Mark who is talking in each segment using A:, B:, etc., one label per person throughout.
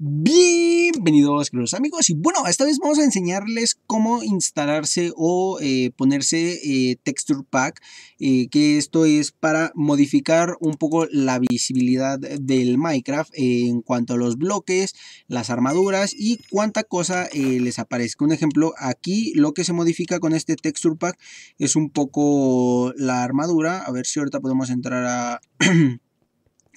A: Bienvenidos queridos amigos y bueno, esta vez vamos a enseñarles cómo instalarse o eh, ponerse eh, Texture Pack eh, que esto es para modificar un poco la visibilidad del Minecraft en cuanto a los bloques, las armaduras y cuánta cosa les aparezca. Un ejemplo, aquí lo que se modifica con este Texture Pack es un poco la armadura, a ver si ahorita podemos entrar a...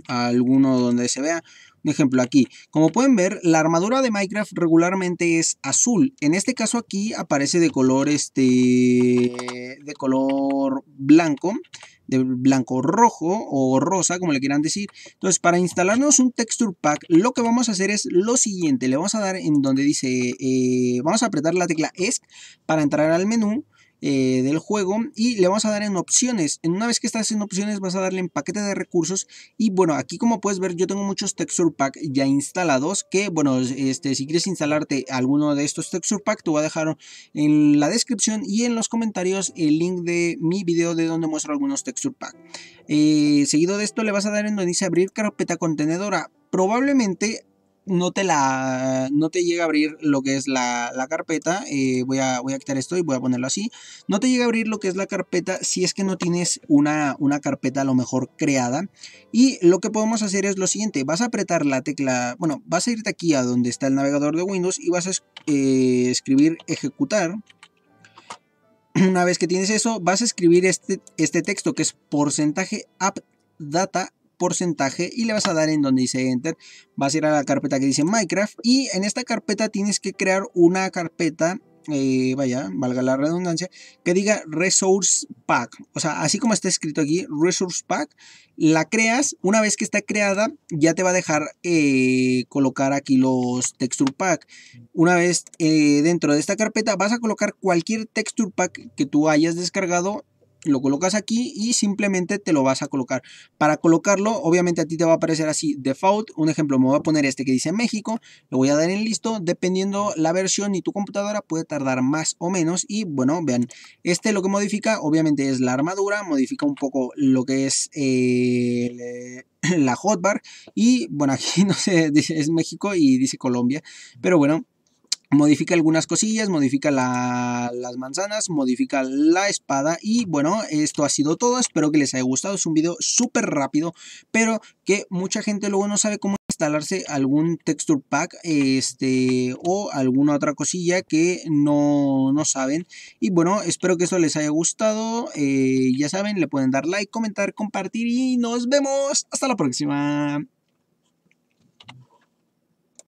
A: alguno donde se vea. Un ejemplo aquí. Como pueden ver, la armadura de Minecraft regularmente es azul. En este caso aquí aparece de color este de color blanco, de blanco rojo o rosa, como le quieran decir. Entonces, para instalarnos un texture pack, lo que vamos a hacer es lo siguiente. Le vamos a dar en donde dice, eh, vamos a apretar la tecla ESC para entrar al menú. Eh, del juego y le vamos a dar en opciones. En una vez que estás en opciones vas a darle en paquete de recursos y bueno, aquí como puedes ver yo tengo muchos texture pack ya instalados que bueno, este, si quieres instalarte alguno de estos texture pack te voy a dejar en la descripción y en los comentarios el link de mi video de donde muestro algunos texture pack. Eh, seguido de esto le vas a dar en donde dice abrir carpeta contenedora probablemente no te la no te llega a abrir lo que es la, carpeta eh, voy, a, voy a quitar esto y voy a ponerlo así no te llega a abrir lo que es la carpeta si es que no tienes una, una carpeta a lo mejor creada y lo que podemos hacer es lo siguiente vas a apretar la tecla bueno vas a irte aquí a donde está el navegador de Windows y vas a eh, escribir ejecutar una vez que tienes eso vas a escribir este, este texto que es porcentaje app data porcentaje y le vas a dar en donde dice enter. Vas a ir a la carpeta que dice Minecraft y en esta carpeta tienes que crear una carpeta eh, vaya, valga la redundancia, que diga Resource Pack. O sea, así como está escrito aquí, Resource Pack, la creas. Una vez que está creada, ya te va a dejar eh, colocar aquí los Texture Pack. Una vez eh, dentro de esta carpeta, vas a colocar cualquier Texture Pack que tú hayas descargado lo colocas aquí y simplemente te lo vas a colocar. Para colocarlo, obviamente a ti te va a aparecer así, default, un ejemplo, me voy a poner este que dice México, lo voy a dar en listo, dependiendo la versión y tu computadora puede tardar más o menos y bueno, vean, este lo que modifica obviamente es la armadura, modifica un poco lo que es eh, la hotbar y bueno, aquí no sé, es México y dice Colombia, pero bueno, modifica algunas cosillas, modifica las manzanas, modifica la espada y bueno, esto ha sido todo, espero que les haya gustado, es un video súper rápido, pero que mucha gente luego no sabe cómo instalarse algún texture pack este o alguna otra cosilla que no, no saben y bueno espero que esto les haya gustado eh, ya saben le pueden dar like comentar compartir y nos vemos hasta la próxima